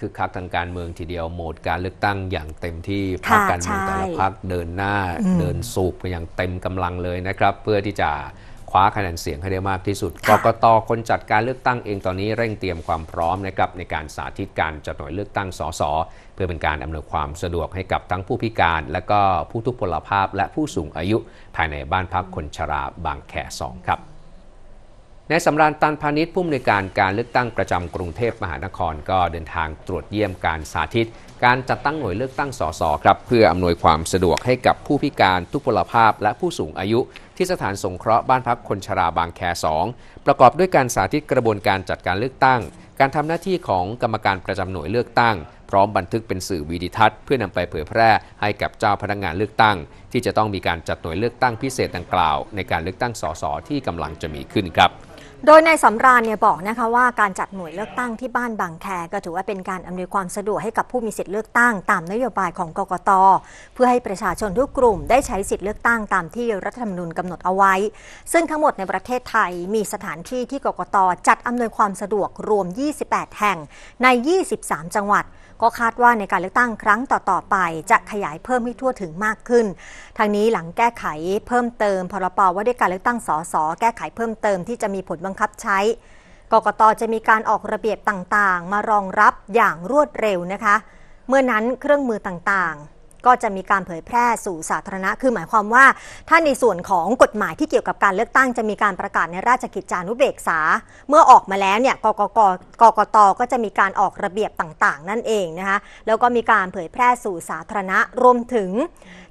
คึกคักทางการเมืองทีเดียวโหมดการเลือกตั้งอย่างเต็มที่พรรคการเมืองแต่ละพรรคเดินหน้าเดินสูบไปอย่างเต็มกำลังเลยนะครับ เพื่อที่จะคว้าคะแนนเสียงให้ได้มากที่สุดกรกตคนจัดการเลือกตั้งเองตอนนี้ เร่งเตรียมความพร้อมนะครับ ในการสาธิตการจัดหน่วยเลือกตั้งสสเพื่อเป็นการอำนวยความสะดวกให้กับทั้งผู้พิการ และก็ผู้ทุพพลภาพและผู้สูงอายุภายในบ้านพักคนชราบางแคสองครับนายสำราญตันพาณิชย์ผู้อำนวยการการเลือกตั้งประจำกรุงเทพมหานครก็เดินทางตรวจเยี่ยมการสาธิต การจัดตั้งหน่วยเลือกตั้งสสครับ เพื่ออำนวยความสะดวกให้กับผู้พิการทุพพลภาพและผู้สูงอายุ ที่สถานสงเคราะห์บ้านพักคนชราบางแค2ประกอบด้วยการสาธิตกระบวนการจัดการเลือกตั้ง การทำหน้าที่ของกรรมการประจำหน่วยเลือกตั้ง พร้อมบันทึกเป็นสื่อวีดิทัศน์เพื่อนำไปเผยแพร่ ให้กับเจ้าพนักงานเลือกตั้ง ที่จะต้องมีการจัดหน่วยเลือกตั้งพิเศษดังกล่าว ในการเลือกตั้งสสที่กำลังจะมีขึ้นครับโดยนายสำราญเนี่ยบอกนะคะว่าการจัดหน่วยเลือกตั้งที่บ้านบางแคก็ถือว่าเป็นการอำนวยความสะดวกให้กับผู้มีสิทธิ์เลือกตั้งตามนโยบายของกกต เพื่อให้ประชาชนทุกกลุ่ม ได้ใช้สิทธิ์เลือกตั้งตามที่รัฐธรรมนูญกำหนดเอาไว้ ซึ่งทั้งหมดในประเทศไทย มีสถานที่ที่กกตจัดอำนวยความสะดวกรวม 28 แห่งใน 23 จังหวัด ก็คาดว่าในการเลือกตั้งครั้งต่อๆไป จะขยายเพิ่มให้ทั่วถึงมากขึ้นทางนี้หลังแก้ไขเพิ่มเติมพรบว่าด้วยการเลือกตั้งสสแก้ไขเพิ่มเติมที่จะมีผลบังคับใช้ กกตจะมีการออกระเบียบต่างๆ มารองรับอย่างรวดเร็วนะคะ เมื่อนั้นเครื่องมือต่างๆ ก็จะมีการเผยแพร่สู่สาธารณะคือหมายความว่าถ้าในส่วนของกฎหมายที่เกี่ยวกับการเลือกตั้งจะมีการประกาศในราชกิจจานุเบกษา เมื่อออกมาแล้วเนี่ยกกกกกตก็จะมีการออกระเบียบต่างๆ นั่นเองนะคะแล้วก็มีการเผยแพร่สู่สาธารณะรวมถึง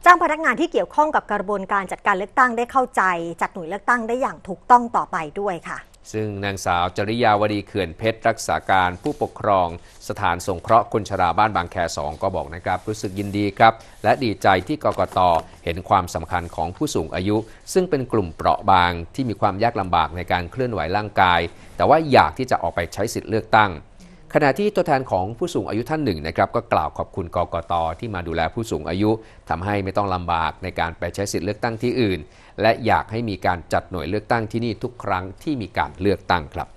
จ้างพนักงานที่เกี่ยวข้องกับกระบวนการจัดการเลือกตั้งได้เข้าใจจัดหน่วยเลือกตั้งได้อย่างถูกต้องต่อไปด้วยค่ะซึ่งนางสาวจริยาวดีเขื่อนเพชรรักษาการผู้ปกครอง สถานสงเคราะห์คนชราบ้านบางแคสองก็บอกนะครับ รู้สึกยินดีครับ และดีใจที่กกตเห็นความสำคัญของผู้สูงอายุ ซึ่งเป็นกลุ่มเปราะบาง ที่มีความยากลำบากในการเคลื่อนไหวร่างกาย แต่ว่าอยากที่จะออกไปใช้สิทธิ์เลือกตั้งขณะที่ตัวแทนของผู้สูงอายุท่านหนึ่งนะครับก็กล่าวขอบคุณกกตที่มาดูแลผู้สูงอายุ ทำให้ไม่ต้องลำบากในการไปใช้สิทธิเลือกตั้งที่อื่น และอยากให้มีการจัดหน่วยเลือกตั้งที่นี่ทุกครั้งที่มีการเลือกตั้งครับ